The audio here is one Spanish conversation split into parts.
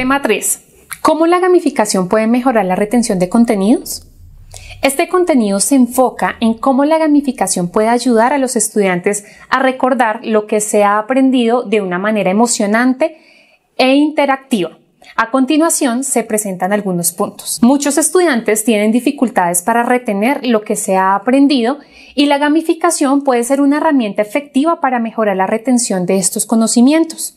Tema 3. ¿Cómo la gamificación puede mejorar la retención de contenidos? Este contenido se enfoca en cómo la gamificación puede ayudar a los estudiantes a recordar lo que se ha aprendido de una manera emocionante e interactiva. A continuación se presentan algunos puntos. Muchos estudiantes tienen dificultades para retener lo que se ha aprendido y la gamificación puede ser una herramienta efectiva para mejorar la retención de estos conocimientos.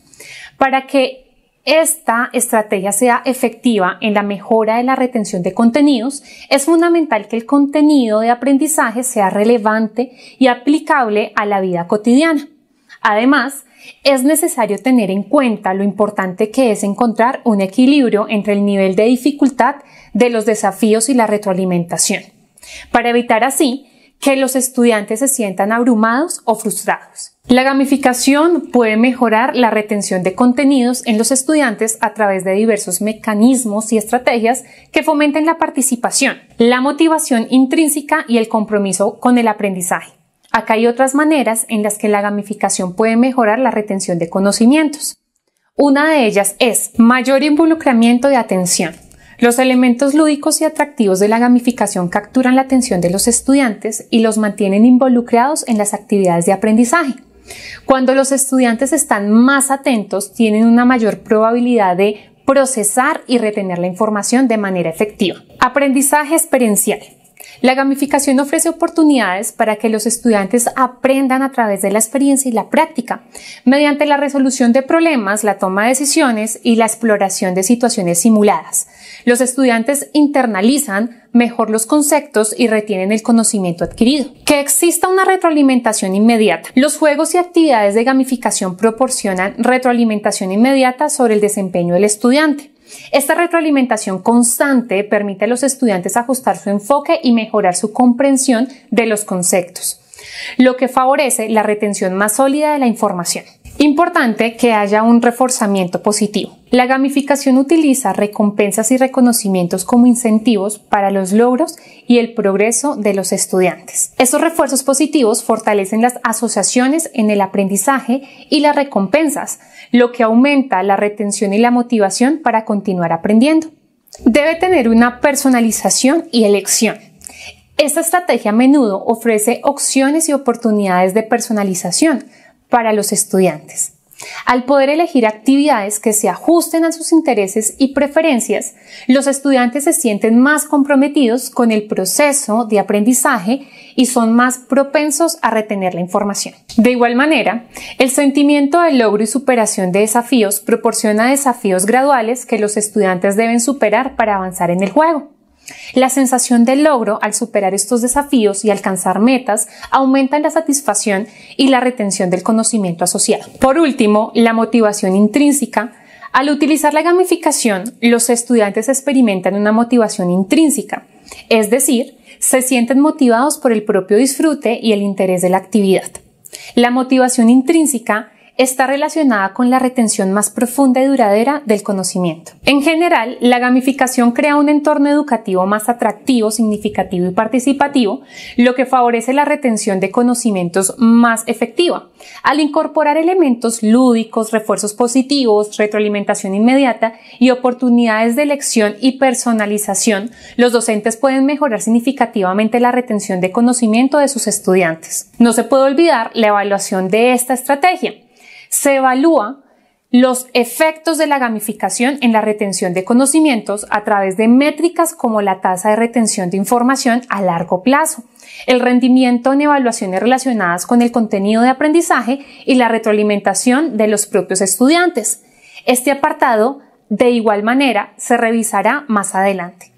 Para que esta estrategia sea efectiva en la mejora de la retención de contenidos, es fundamental que el contenido de aprendizaje sea relevante y aplicable a la vida cotidiana. Además, es necesario tener en cuenta lo importante que es encontrar un equilibrio entre el nivel de dificultad de los desafíos y la retroalimentación, para evitar así que los estudiantes se sientan abrumados o frustrados. La gamificación puede mejorar la retención de contenidos en los estudiantes a través de diversos mecanismos y estrategias que fomenten la participación, la motivación intrínseca y el compromiso con el aprendizaje. Acá hay otras maneras en las que la gamificación puede mejorar la retención de conocimientos. Una de ellas es mayor involucramiento de atención. Los elementos lúdicos y atractivos de la gamificación capturan la atención de los estudiantes y los mantienen involucrados en las actividades de aprendizaje. Cuando los estudiantes están más atentos, tienen una mayor probabilidad de procesar y retener la información de manera efectiva. Aprendizaje experiencial. La gamificación ofrece oportunidades para que los estudiantes aprendan a través de la experiencia y la práctica, mediante la resolución de problemas, la toma de decisiones y la exploración de situaciones simuladas. Los estudiantes internalizan mejor los conceptos y retienen el conocimiento adquirido. Que exista una retroalimentación inmediata. Los juegos y actividades de gamificación proporcionan retroalimentación inmediata sobre el desempeño del estudiante. Esta retroalimentación constante permite a los estudiantes ajustar su enfoque y mejorar su comprensión de los conceptos, lo que favorece la retención más sólida de la información. Importante que haya un reforzamiento positivo. La gamificación utiliza recompensas y reconocimientos como incentivos para los logros y el progreso de los estudiantes. Estos refuerzos positivos fortalecen las asociaciones en el aprendizaje y las recompensas, lo que aumenta la retención y la motivación para continuar aprendiendo. Debe tener una personalización y elección. Esta estrategia a menudo ofrece opciones y oportunidades de personalización, para los estudiantes. Al poder elegir actividades que se ajusten a sus intereses y preferencias, los estudiantes se sienten más comprometidos con el proceso de aprendizaje y son más propensos a retener la información. De igual manera, el sentimiento de logro y superación de desafíos proporciona desafíos graduales que los estudiantes deben superar para avanzar en el juego. La sensación de logro al superar estos desafíos y alcanzar metas aumenta la satisfacción y la retención del conocimiento asociado. Por último, la motivación intrínseca. Al utilizar la gamificación, los estudiantes experimentan una motivación intrínseca, es decir, se sienten motivados por el propio disfrute y el interés de la actividad. La motivación intrínseca está relacionada con la retención más profunda y duradera del conocimiento. En general, la gamificación crea un entorno educativo más atractivo, significativo y participativo, lo que favorece la retención de conocimientos más efectiva. Al incorporar elementos lúdicos, refuerzos positivos, retroalimentación inmediata y oportunidades de elección y personalización, los docentes pueden mejorar significativamente la retención de conocimiento de sus estudiantes. No se puede olvidar la evaluación de esta estrategia se evalúa los efectos de la gamificación en la retención de conocimientos a través de métricas como la tasa de retención de información a largo plazo, el rendimiento en evaluaciones relacionadas con el contenido de aprendizaje y la retroalimentación de los propios estudiantes. Este apartado, de igual manera, se revisará más adelante.